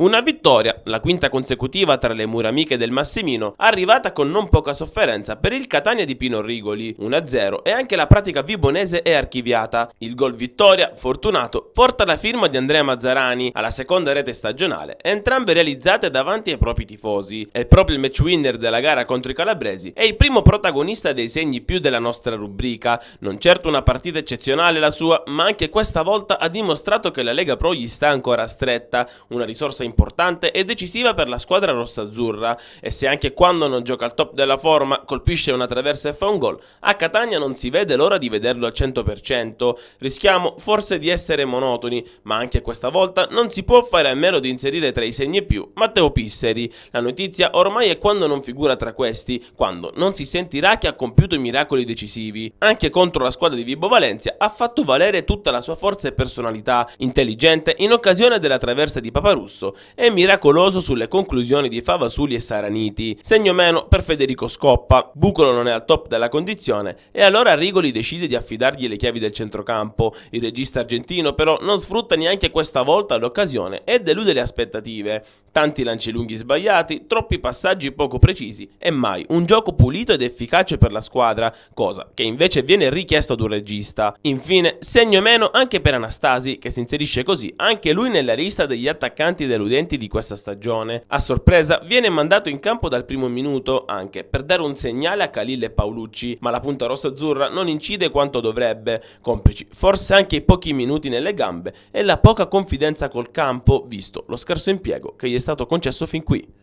Una vittoria, la quinta consecutiva tra le mura amiche del Massimino, arrivata con non poca sofferenza per il Catania di Pino Rigoli, 1-0, e anche la pratica vibonese è archiviata. Il gol vittoria, fortunato, porta la firma di Andrea Mazzarani alla seconda rete stagionale, entrambe realizzate davanti ai propri tifosi. È proprio il match winner della gara contro i calabresi e il primo protagonista dei segni più della nostra rubrica. Non certo una partita eccezionale la sua, ma anche questa volta ha dimostrato che la Lega Pro gli sta ancora stretta, una risorsa importante importante e decisiva per la squadra rossazzurra e se anche quando non gioca al top della forma colpisce una traversa e fa un gol, a Catania non si vede l'ora di vederlo al 100%. Rischiamo forse di essere monotoni, ma anche questa volta non si può fare a meno di inserire tra i segni più Matteo Pisseri. La notizia ormai è quando non figura tra questi, quando non si sentirà che ha compiuto i miracoli decisivi. Anche contro la squadra di Vibo Valencia ha fatto valere tutta la sua forza e personalità, intelligente in occasione della traversa di Paparusso e miracoloso sulle conclusioni di Favasuli e Saraniti. Segno meno per Federico Scoppa. Bucolo non è al top della condizione e allora Rigoli decide di affidargli le chiavi del centrocampo. Il regista argentino però non sfrutta neanche questa volta l'occasione e delude le aspettative. Tanti lanci lunghi sbagliati, troppi passaggi poco precisi e mai un gioco pulito ed efficace per la squadra, cosa che invece viene richiesto ad un regista. Infine, segno meno anche per Anastasi, che si inserisce così anche lui nella lista degli attaccanti del deludenti di questa stagione, a sorpresa viene mandato in campo dal primo minuto anche per dare un segnale a Khalil e Paolucci, ma la punta rossa-azzurra non incide quanto dovrebbe, complici forse anche i pochi minuti nelle gambe e la poca confidenza col campo, visto lo scarso impiego che gli è stato concesso fin qui.